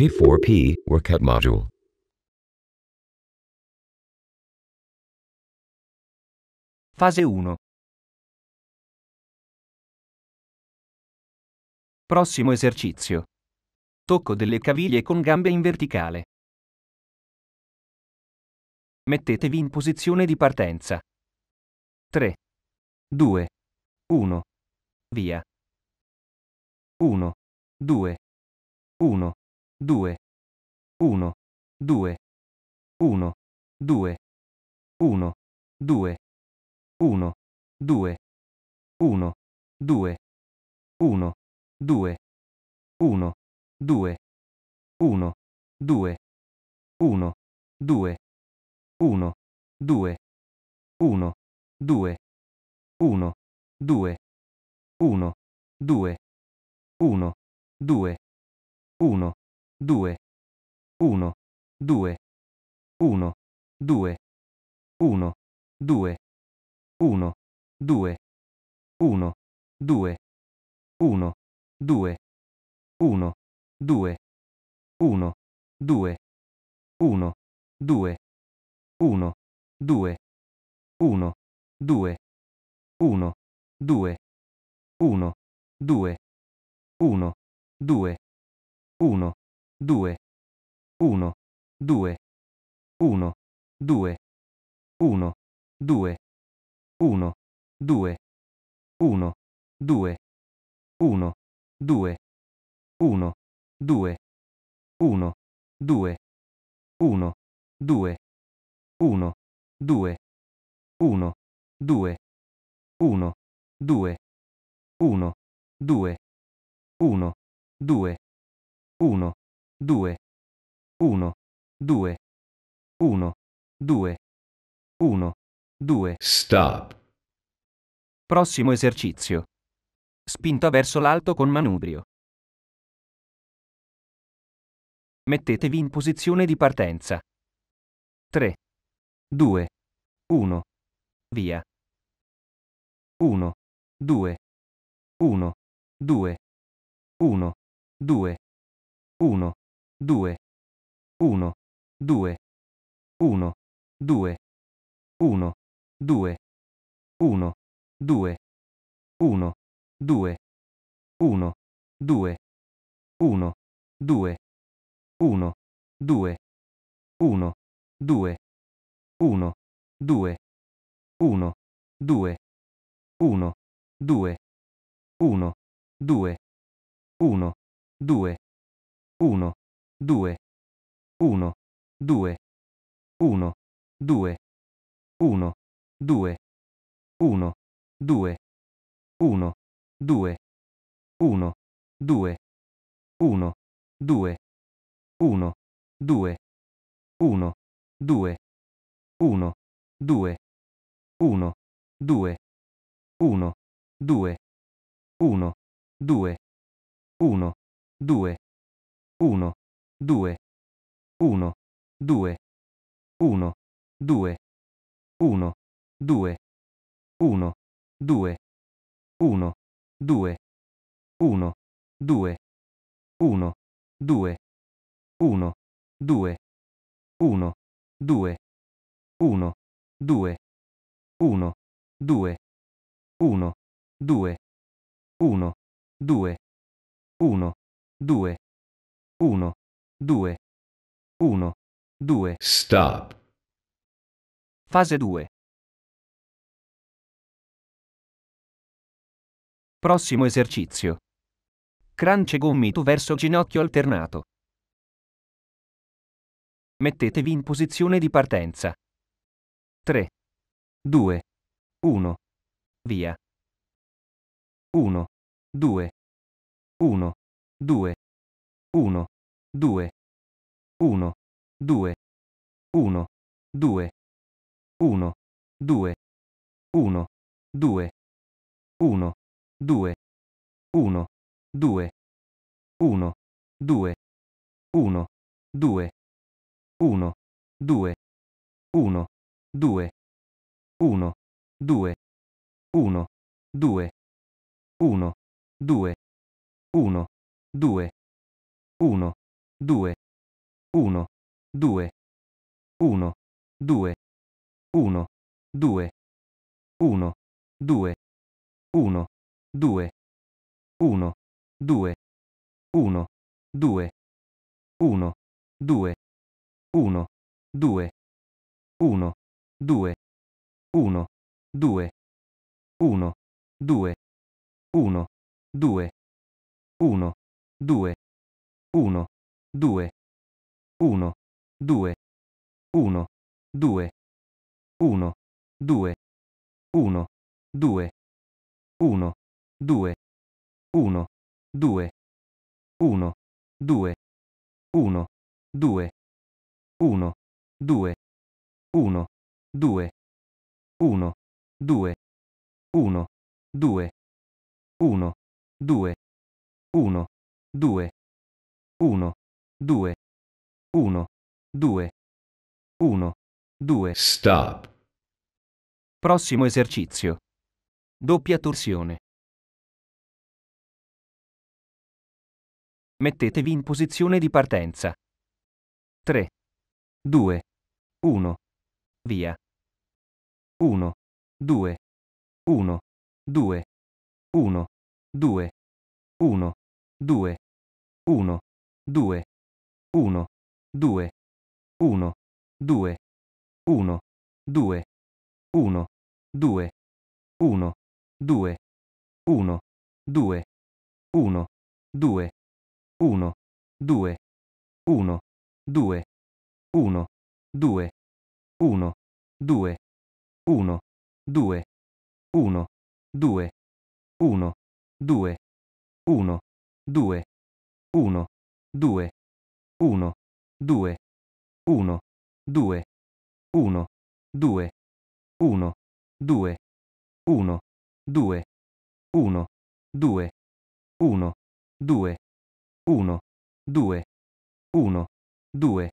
P4P Workout Module. Fase 1. Prossimo esercizio. Tocco delle caviglie con gambe in verticale. Mettetevi in posizione di partenza. 3, 2, 1. Via. 1, 2, 1. 2 1 2 1 2 1 2 1 2 1 2 1 2 1 2 1 2 1 2 1 2 1 2 1 2 1 2 1 2 1 2 1 2 1 2 1 2 1 2 1 2 1 2 1 2 1 2 1 2 1 2 1 2 1 2 1 2 1 2 1 2 1 2 1 2 1 2 1 2 1 2 1 2 1 2 1 2 1 2 1 2 1 2 1 2 1 2 1 2 1 2 1 2 1 2 1 2 Stop. Prossimo esercizio. Spinta verso l'alto con manubrio. Mettetevi in posizione di partenza. 3 2 1 Via. 1 2 1 2 1 2 1 2 1 2 1 2 1 2 1 2 1 2 1 2 1 2 1 2 1 2 1 2 1 2 1 2 1 2 1 2 1 2 1 2 1 2 1 2 1 2 1 2 1 2 1 2 1 2 1 2 1 2 1 2 1 2 1 2 1 2 1 2 1 2 1 2 1 2 1 2 1 2 1 2 1 2 1 2 1 2 1 2 1 2 1 2 1 2 1 2 1 2. 1. 2. Stop. Fase 2. Prossimo esercizio. Crunch e gomito verso ginocchio alternato. Mettetevi in posizione di partenza. 3. 2. 1. Via. 1. 2. 1. 2. 1. 2 1 2 1 2 1 2 1 2 1 2 1 2 1 2 1 2 1 2 1 2 1 2 1 2 1 2 1 2 1 1 2 1 2 1 2 1 2 1 2 1 2 1 2 1 2 1 2 1 2 1 2 1 2 1 2 1 2 1 2 1 2 1 2 1 2 1 2 1 2 1 2 1 2 1 2 1 2 1 2 1 2 1 2 1 2 1 2 1 2 1 1 2 1 2 1 2 Stop. Prossimo esercizio. Doppia torsione. Mettetevi in posizione di partenza. 3 2 1 Via. 1 2 1 2 1 2 1 2 1 2 1, 2, 1, 2, 1, 2, 1, 2, 1, 2, 1, 2, 1, 2, 1, 2, 1, 2, 1, 2, 1, 2, 1, 2, 1, 2, 1, 2, 1, 2, 1, 2, 1, 2, 1, 2, 1, 2, 1, 2, 1, 2, 1, 2, 1, 2, 1, 2, 1, 2, 1, 2, 1, 2, 1, 2, 1, 2, 1,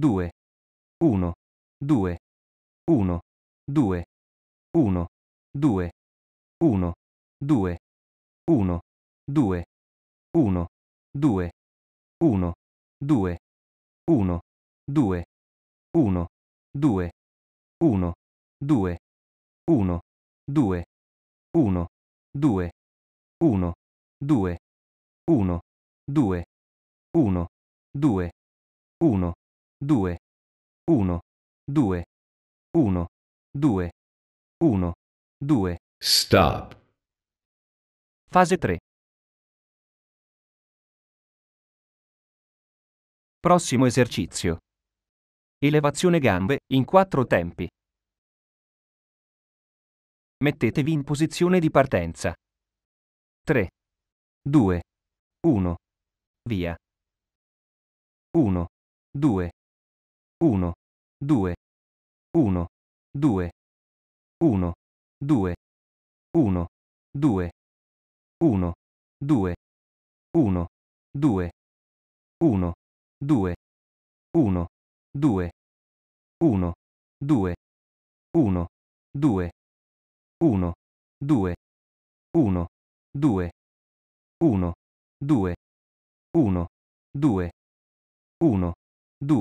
2, 1, 2, 1, 2, 1, 2, 1, 2, 1, 2, 1, 2, 1, 2, 1, 2, 1, 2, 1, 2, 1, 2, 1, 2, 1, 2, 1, 2, 1, 2. Stop. Fase 3. Prossimo esercizio. Elevazione gambe, in quattro tempi. Mettetevi in posizione di partenza. 3, 2, 1. Via. 1, 2, 1, 2, 1, 2, 1, 2, 1, 2, 1, 2, 1, 2, 1, 2 1 2 1 2 1 2 1 2 1 2 1 2 1 2 1 2 1 2 1 2 1 2 1 2 1 2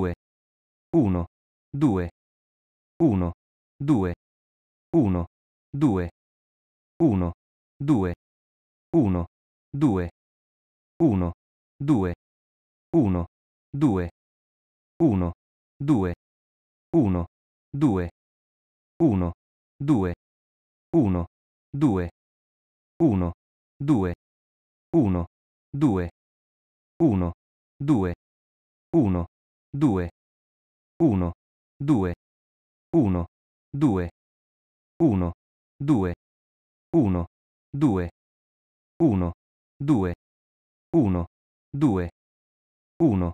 1 2 1 2 1 2 1 2 1 2 1 2 1 2 1 2 1 2 1 2 1 2 1 2 1 2 1 2 1 2 1 2 1 1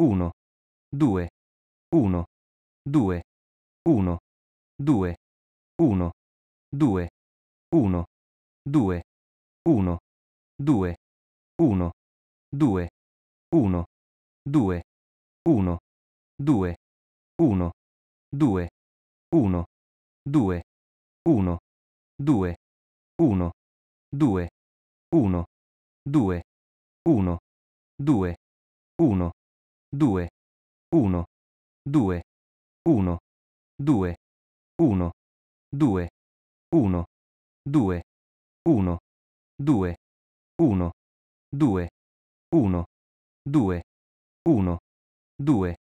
1, 2, 1, 2, 1, 2, 1, 2, 1, 2, 1, 2, 1, 2, 1, 2, 1, 2, 1, 2, 1, 2, 1, 2, 1, 2, 1, 2, 1, 2, 1, 2, 1, 2, 1, 2, 1, 2, 1, 2, 1, 2, 1, 2, 1, 2, 1, 2, 1, 2, 1, 2,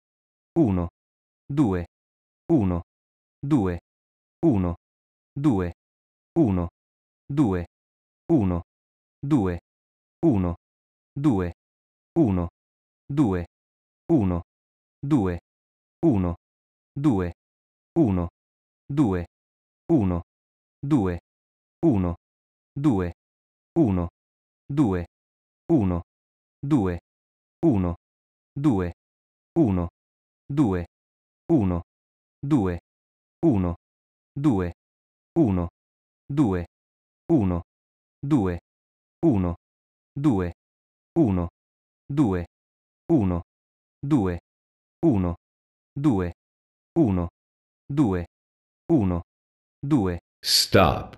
1, 2, 1, 2, 1, 2, 1, 2, 1, 2, 1, 2, 1, 2, 1, 2, 1, 2, 1, 2, 1, 2, 1, 2, 1, 2, 1, 2, 1, 2, 1, 2, 1, 2, 1, 2, 1, 2, 1, 2, 1, 2, 1, 2, 1, 2, 1, 2. Stop.